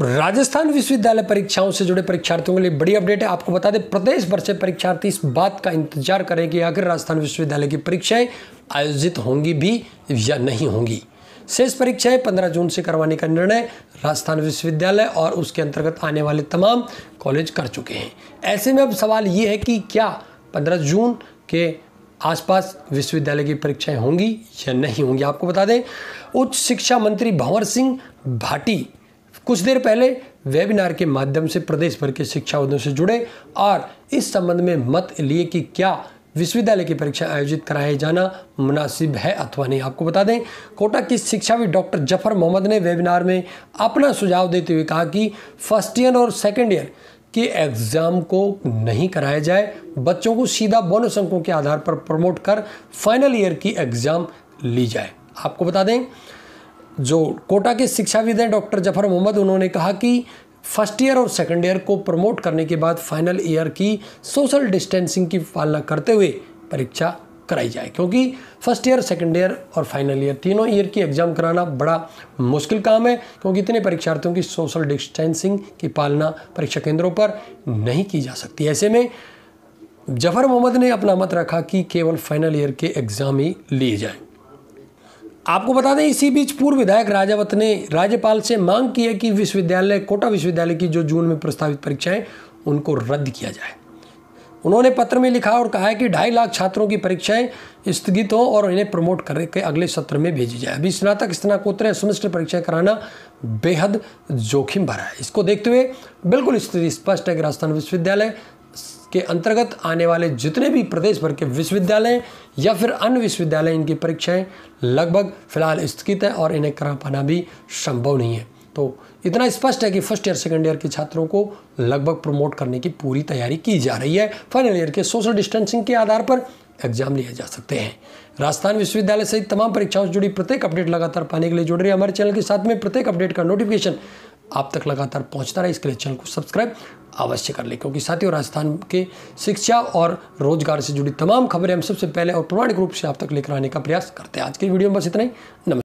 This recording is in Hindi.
राजस्थान विश्वविद्यालय परीक्षाओं से जुड़े परीक्षार्थियों के लिए बड़ी अपडेट है आपको बता दें प्रदेश भर से परीक्षार्थी इस बात का इंतजार करें कि आखिर राजस्थान विश्वविद्यालय की परीक्षाएं आयोजित होंगी भी या नहीं होंगी शेष परीक्षाएं पंद्रह जून से करवाने का निर्णय राजस्थान विश्वविद्यालय और उसके अंतर्गत आने वाले तमाम कॉलेज कर चुके हैं ऐसे में अब सवाल ये है कि क्या पंद्रह जून के आसपास विश्वविद्यालय की परीक्षाएं होंगी या नहीं होंगी आपको बता दें उच्च शिक्षा मंत्री भंवर सिंह भाटी कुछ देर पहले वेबिनार के माध्यम से प्रदेश भर के शिक्षा से जुड़े और इस संबंध में मत लिए कि क्या विश्वविद्यालय की परीक्षा आयोजित कराए जाना मुनासिब है अथवा नहीं आपको बता दें कोटा की शिक्षाविद डॉक्टर जफर मोहम्मद ने वेबिनार में अपना सुझाव देते हुए कहा कि फर्स्ट ईयर और सेकेंड ईयर के एग्ज़ाम को नहीं कराया जाए बच्चों को सीधा बोनस अंकों के आधार पर प्रमोट कर फाइनल ईयर की एग्ज़ाम ली जाए आपको बता दें जो कोटा के शिक्षाविद हैं डॉक्टर जफर मोहम्मद उन्होंने कहा कि फर्स्ट ईयर और सेकेंड ईयर को प्रमोट करने के बाद फाइनल ईयर की सोशल डिस्टेंसिंग की पालना करते हुए परीक्षा कराई जाए क्योंकि फर्स्ट ईयर सेकेंड ईयर और फाइनल ईयर तीनों ईयर की एग्ज़ाम कराना बड़ा मुश्किल काम है क्योंकि इतने परीक्षार्थियों की सोशल डिस्टेंसिंग की पालना परीक्षा केंद्रों पर नहीं की जा सकती ऐसे में जफर मोहम्मद ने अपना मत रखा कि केवल फाइनल ईयर के एग्ज़ाम ही लिए जाएँ आपको बता दें इसी बीच पूर्व विधायक राजावत ने राज्यपाल से मांग की है कि विश्वविद्यालय कोटा विश्वविद्यालय की जो जून में प्रस्तावित परीक्षाएं उनको रद्द किया जाए उन्होंने पत्र में लिखा और कहा है कि ढाई लाख छात्रों की परीक्षाएं स्थगित हो और इन्हें प्रमोट करने के अगले सत्र में भेजी जाए अभी स्नातक स्नाकोत्तर सेमेस्टर परीक्षाएं कराना बेहद जोखिम भरा है इसको देखते हुए बिल्कुल स्थिति स्पष्ट है कि राजस्थान विश्वविद्यालय के अंतर्गत आने वाले जितने भी प्रदेश भर के विश्वविद्यालय या फिर अन्य विश्वविद्यालय इनकी परीक्षाएं लगभग फिलहाल स्थित है और इन्हें करा पाना भी संभव नहीं है तो इतना स्पष्ट है कि फर्स्ट ईयर सेकेंड ईयर के छात्रों को लगभग प्रमोट करने की पूरी तैयारी की जा रही है फाइनल ईयर के सोशल डिस्टेंसिंग के आधार पर एग्जाम लिए जा सकते हैं राजस्थान विश्वविद्यालय सहित तमाम परीक्षाओं से जुड़ी प्रत्येक अपडेट लगातार पाने के लिए जुड़ रही है हमारे चैनल के साथ में प्रत्येक अपडेट का नोटिफिकेशन आप तक लगातार पहुंचता रहे इसके लिए चैनल को सब्सक्राइब अवश्य कर लें क्योंकि साथियों राजस्थान के शिक्षा और रोजगार से जुड़ी तमाम खबरें हम सबसे पहले और प्रमाणिक रूप से आप तक लेकर आने का प्रयास करते हैं आज की वीडियो में बस इतना ही नमस्कार